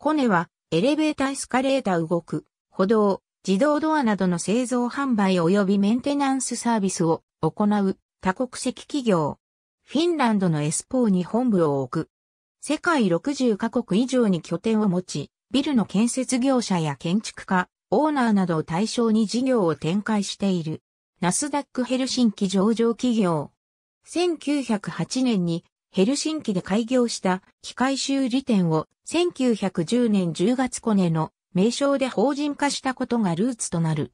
コネは、エレベーターエスカレーター動く、歩道、自動ドアなどの製造販売及びメンテナンスサービスを行う多国籍企業。フィンランドのエスポーに本部を置く。世界60カ国以上に拠点を持ち、ビルの建設業者や建築家、オーナーなどを対象に事業を展開している。ナスダックヘルシンキ上場企業。1908年にヘルシンキで開業した機械修理店を1910年10月コネの名称で法人化したことがルーツとなる。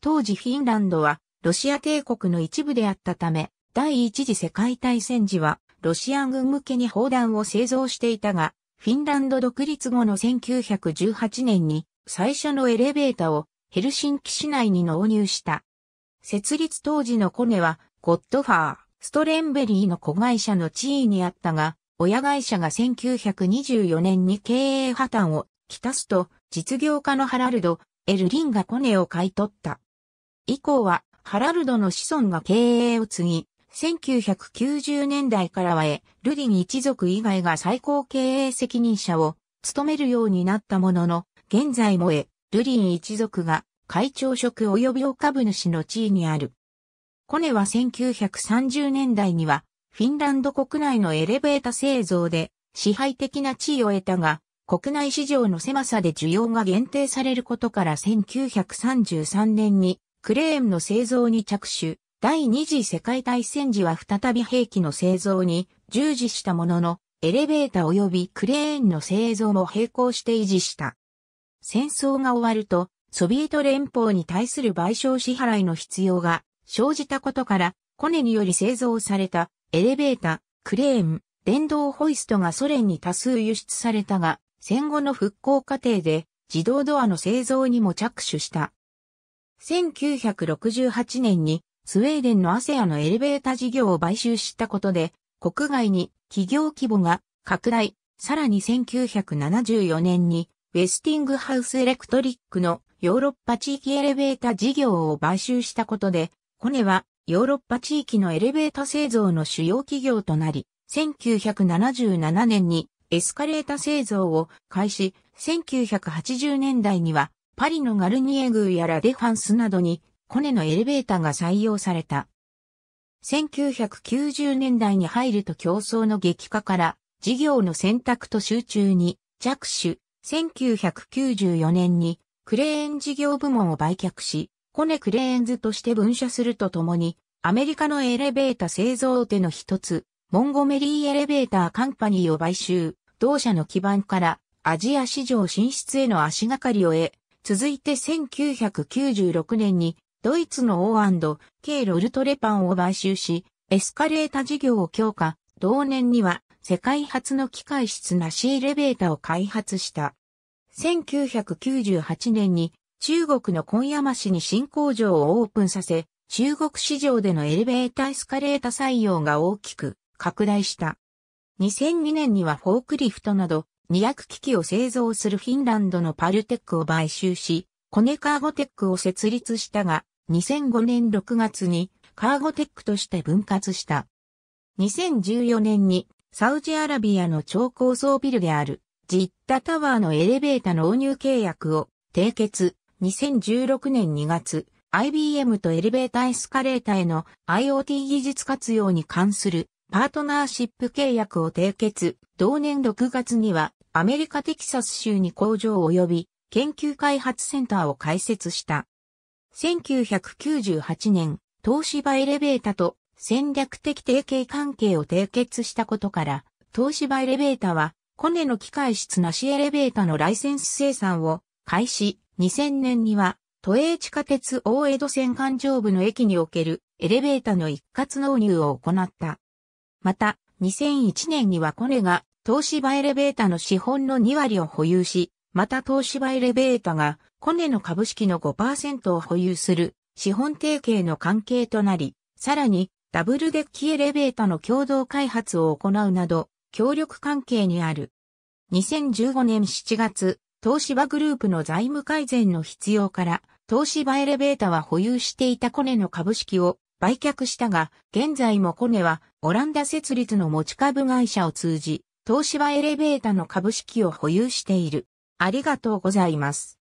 当時フィンランドはロシア帝国の一部であったため、第一次世界大戦時はロシア軍向けに砲弾を製造していたが、フィンランド独立後の1918年に最初のエレベーターをヘルシンキ市内に納入した。設立当時のコネはゴッドファー。ストレンベリーの子会社の地位にあったが、親会社が1924年に経営破綻をきたすと、実業家のハラルド、エルリンがコネを買い取った。以降は、ハラルドの子孫が経営を継ぎ、1990年代からはエルディン一族以外が最高経営責任者を務めるようになったものの、現在もエルディン一族が会長職及び株主の地位にある。コネは1930年代には、フィンランド国内のエレベータ製造で支配的な地位を得たが、国内市場の狭さで需要が限定されることから1933年にクレーンの製造に着手、第二次世界大戦時は再び兵器の製造に従事したものの、エレベータ及びクレーンの製造も並行して維持した。戦争が終わると、ソビエト連邦に対する賠償支払いの必要が生じたことから、コネにより製造されたエレベータ、クレーン、電動ホイストがソ連に多数輸出されたが、戦後の復興過程で自動ドアの製造にも着手した。1968年にスウェーデンのアセアのエレベータ事業を買収したことで、国外に企業規模が拡大、さらに1974年にウェスティングハウスエレクトリックのヨーロッパ地域エレベータ事業を買収したことで、コネはヨーロッパ地域のエレベータ製造の主要企業となり、1977年にエスカレータ製造を開始、1980年代にはパリのガルニエ宮やラデファンスなどにコネのエレベータが採用された。1990年代に入ると競争の激化から事業の選択と集中に着手。1994年にクレーン事業部門を売却し、コネクレーンズとして分社するとともに、アメリカのエレベータ製造手の一つ、モンゴメリーエレベーターカンパニーを買収、同社の基盤からアジア市場進出への足がかりを得、続いて1996年にドイツの O&K ロルトレパンを買収し、エスカレータ事業を強化、同年には世界初の機械室なしエレベータを開発した。1998年に中国の今山市に新工場をオープンさせ、中国市場でのエレベーターエスカレータ採用が大きく拡大した。2002年にはフォークリフトなど200機器を製造するフィンランドのパルテックを買収し、コネカーゴテックを設立したが、2005年6月にカーゴテックとして分割した。2014年にサウジアラビアの超高層ビルであるジッタタワーのエレベータ納入契約を締結。2016年2月、IBM とエレベータエスカレータへの IoT 技術活用に関するパートナーシップ契約を締結。同年6月にはアメリカテキサス州に工場及び研究開発センターを開設した。1998年、東芝エレベータと戦略的提携関係を締結したことから、東芝エレベータはコネの機械室なしエレベータのライセンス生産を開始、2000年には、都営地下鉄大江戸線環状部の駅におけるエレベーターの一括納入を行った。また、2001年にはコネが東芝エレベーターの資本の2割を保有し、また東芝エレベーターがコネの株式の5%を保有する資本提携の関係となり、さらにダブルデッキエレベーターの共同開発を行うなど、協力関係にある。2015年7月、東芝グループの財務改善の必要から、東芝エレベータは保有していたコネの株式を売却したが、現在もコネはオランダ設立の持ち株会社を通じ、東芝エレベータの株式を保有している。ありがとうございます。